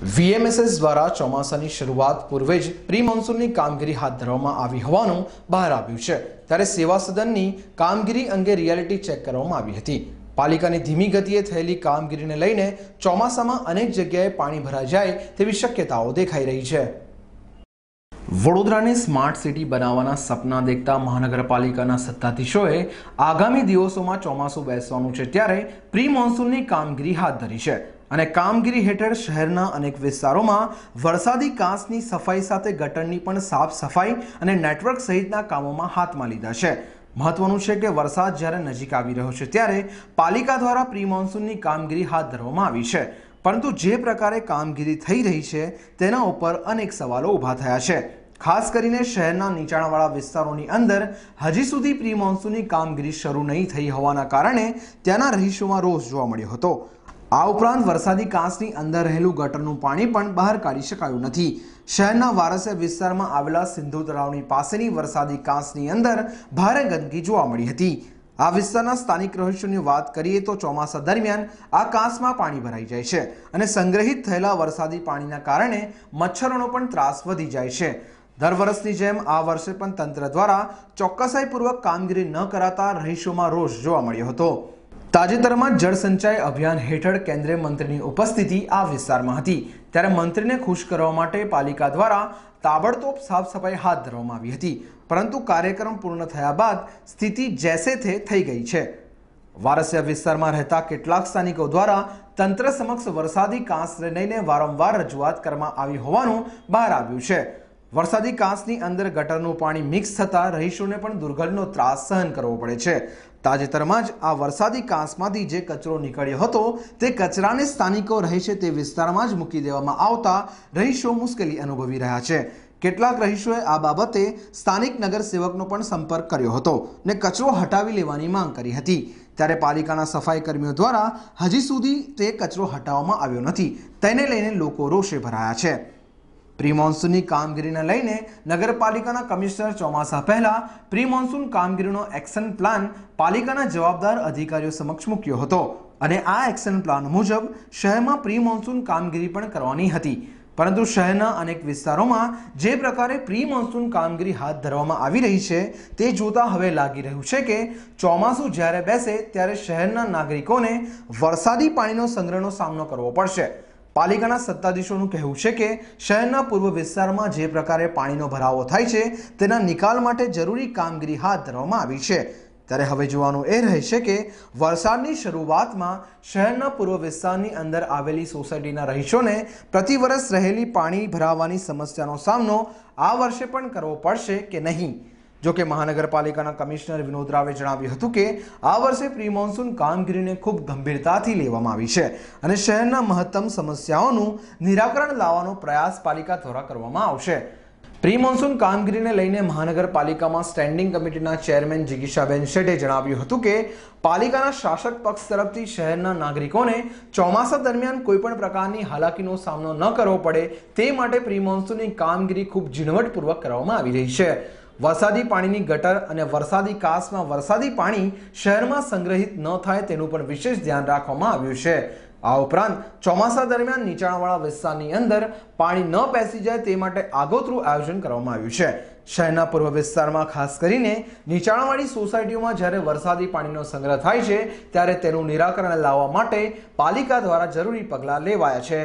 વીએમએસએસ દ્વારા ચોમાસાની શરૂઆત પૂર્વે જ પ્રી મોન્સૂનની કામગીરી હાથ ધરવામાં આવી હોવાનું બહાર આવ્યું છે ત્યારે સેવા સદનની કામગીરી અંગે રિયાલિટી ચેક કરવામાં આવી હતી પાલિકાની ધીમી ગતિએ થયેલી કામગીરીને લઈને ચોમાસામાં અનેક જગ્યાએ પાણી ભરાઈ જાય તેવી શક્યતાઓ દેખાઈ રહી છે વડોદરાને સ્માર્ટ સિટી બનાવવાના સપના દેખતા મહાનગરપાલિકાના સત્તાધીશોએ આગામી દિવસોમાં ચોમાસું બેસવાનું છે ત્યારે પ્રી મોન્સૂનની કામગીરી હાથ ધરી છે અને કામગીરી હેઠળ શહેરના અનેક વિસ્તારોમાં વરસાદી કાંસની સફાઈ સાથે ગટરની પણ સાફ સફાઈ અને નેટવર્ક સહિતના કામોમાં હાથમાં લીધા છે મહત્વનું છે કે વરસાદ જ્યારે નજીક આવી રહ્યો છે ત્યારે પાલિકા દ્વારા પ્રી મોન્સૂનની કામગીરી હાથ ધરવામાં આવી છે પરંતુ જે પ્રકારે કામગીરી થઈ રહી છે તેના ઉપર અનેક સવાલો ઊભા થયા છે ખાસ કરીને શહેરના નીચાણવાળા વિસ્તારોની અંદર હજી સુધી પ્રી મોન્સૂનની કામગીરી શરૂ નહીં થઈ હોવાના કારણે ત્યાંના રહીશોમાં રોષ જોવા મળ્યો હતો આ ઉપરાંત વરસાદી કાંસની અંદર રહેલું ગટરનું પાણી પણ બહાર કાઢી શકાયું નથી શહેરના વારસર વિસ્તારમાં આવેલા સિંધુ તળાવની પાસેની વરસાદી કાંસની અંદર ભારે ગંદકી જોવા મળી હતી આ વિસ્તારના સ્થાનિક રહસ્યોની વાત કરીએ તો ચોમાસા દરમિયાન આ કાંસમાં પાણી ભરાઈ જાય છે અને સંગ્રહિત થયેલા વરસાદી પાણીના કારણે મચ્છરોનો પણ ત્રાસ વધી જાય છે દર વર્ષની જેમ આ વર્ષે પણ તંત્ર દ્વારા ચોક્કસાઈપૂર્વક કામગીરી ન કરાતા રહીશોમાં રોષ જોવા મળ્યો હતો તાજેતરમાં જળ સંચય અભિયાન હેઠળ કેન્દ્રીય મંત્રીની ઉપસ્થિતિ આ વિસ્તારમાં હતી ત્યારે મંત્રીને ખુશ કરવા માટે પાલિકા દ્વારા તાબડતોબ સાફ સફાઈ હાથ ધરવામાં આવી હતી પરંતુ કાર્યક્રમ પૂર્ણ થયા બાદ સ્થિતિ જેસે થે થઈ ગઈ છે વારસિયા વિસ્તારમાં રહેતા કેટલાક સ્થાનિકો દ્વારા તંત્ર સમક્ષ વરસાદી કાંસને લઈને વારંવાર રજૂઆત કરવામાં આવી હોવાનું બહાર આવ્યું છે વરસાદી કાંસની અંદર ગટરનું પાણી મિક્સ થતાં રહીશોને પણ દુર્ગંધનો ત્રાસ સહન કરવો પડે છે તાજેતરમાં જ આ વરસાદી કાંસમાંથી જે કચરો નીકળ્યો હતો તે કચરાને સ્થાનિકો રહેશે તે વિસ્તારમાં જ મૂકી દેવામાં આવતા રહીશો મુશ્કેલી અનુભવી રહ્યા છે કેટલાક રહીશોએ આ બાબતે સ્થાનિક નગરસેવકનો પણ સંપર્ક કર્યો હતો ને કચરો હટાવી લેવાની માંગ કરી હતી ત્યારે પાલિકાના સફાઈ કર્મીઓ દ્વારા હજી સુધી તે કચરો હટાવવામાં આવ્યો નથી તેને લઈને લોકો રોષે ભરાયા છે પ્રી મોન્સૂનની કામગીરીને લઈને નગરપાલિકાના કમિશનર ચોમાસા પહેલા પ્રી મોન્સૂન કામગીરીનો એક્શન પ્લાન પાલિકાના જવાબદાર અધિકારીઓ સમક્ષ મૂક્યો હતો અને આ એક્શન પ્લાન મુજબ શહેરમાં પ્રી મોન્સૂન કામગીરી પણ કરવાની હતી પરંતુ શહેરના અનેક વિસ્તારોમાં જે પ્રકારે પ્રી મોન્સૂન કામગીરી હાથ ધરવામાં આવી રહી છે તે જોતા હવે લાગી રહ્યું છે કે ચોમાસું જ્યારે બેસે ત્યારે શહેરના નાગરિકોને વરસાદી પાણીનો સંગ્રહનો સામનો કરવો પડશે પાલિકાના સત્તાધીશોનું કહેવું છે કે શહેરના પૂર્વ વિસ્તારમાં જે પ્રકારે પાણીનો ભરાવો થાય છે તેના નિકાલ માટે જરૂરી કામગીરી હાથ ધરવામાં આવી છે ત્યારે હવે જોવાનું એ રહે છે કે વરસાદની શરૂઆતમાં શહેરના પૂર્વ વિસ્તારની અંદર આવેલી સોસાયટીના રહીશોને પ્રતિવરસ રહેલી પાણી ભરાવાની સમસ્યાનો સામનો આ વર્ષે પણ કરવો પડશે કે નહીં જોકે મહાનગરપાલિકાના કમિશનર વિનોદ રાવે જણાવ્યું હતું કે આ વર્ષે પ્રી મોન્સૂન કામગીરીને ખૂબ ગંભીરતાથી લેવામાં આવી છે અને શહેરના મહત્તમ સમસ્યાઓનું નિરાકરણ લાવવાનો પ્રયાસ પાલિકા દ્વારા કરવામાં આવશે પ્રી મોન્સૂન કામગીરીને લઈને મહાનગરપાલિકામાં સ્ટેન્ડિંગ કમિટીના ચેરમેન જિગીશાબેન શેઠે જણાવ્યું હતું કે પાલિકાના શાસક પક્ષ તરફથી શહેરના નાગરિકોને ચોમાસા દરમિયાન કોઈપણ પ્રકારની હાલાકીનો સામનો ન કરવો પડે તે માટે પ્રી મોન્સૂનની કામગીરી ખૂબ ઝીણવટપૂર્વક કરવામાં આવી રહી છે વરસાદી પાણીની ગટર અને વરસાદી કાસમાં વરસાદી પાણી શહેરમાં સંગ્રહિત ન થાય તેનું પણ વિશેષ ધ્યાન રાખવામાં આવ્યું છે આ ઉપરાંત ચોમાસા દરમિયાન નીચાણવાળા વિસ્તારની અંદર પાણી ન બેસી જાય તે માટે આગોતરું આયોજન કરવામાં આવ્યું છે શહેરના પૂર્વ વિસ્તારમાં ખાસ કરીને નીચાણવાળી સોસાયટીઓમાં જ્યારે વરસાદી પાણીનો સંગ્રહ થાય છે ત્યારે તેનું નિરાકરણ લાવવા માટે પાલિકા દ્વારા જરૂરી પગલાં લેવાયા છે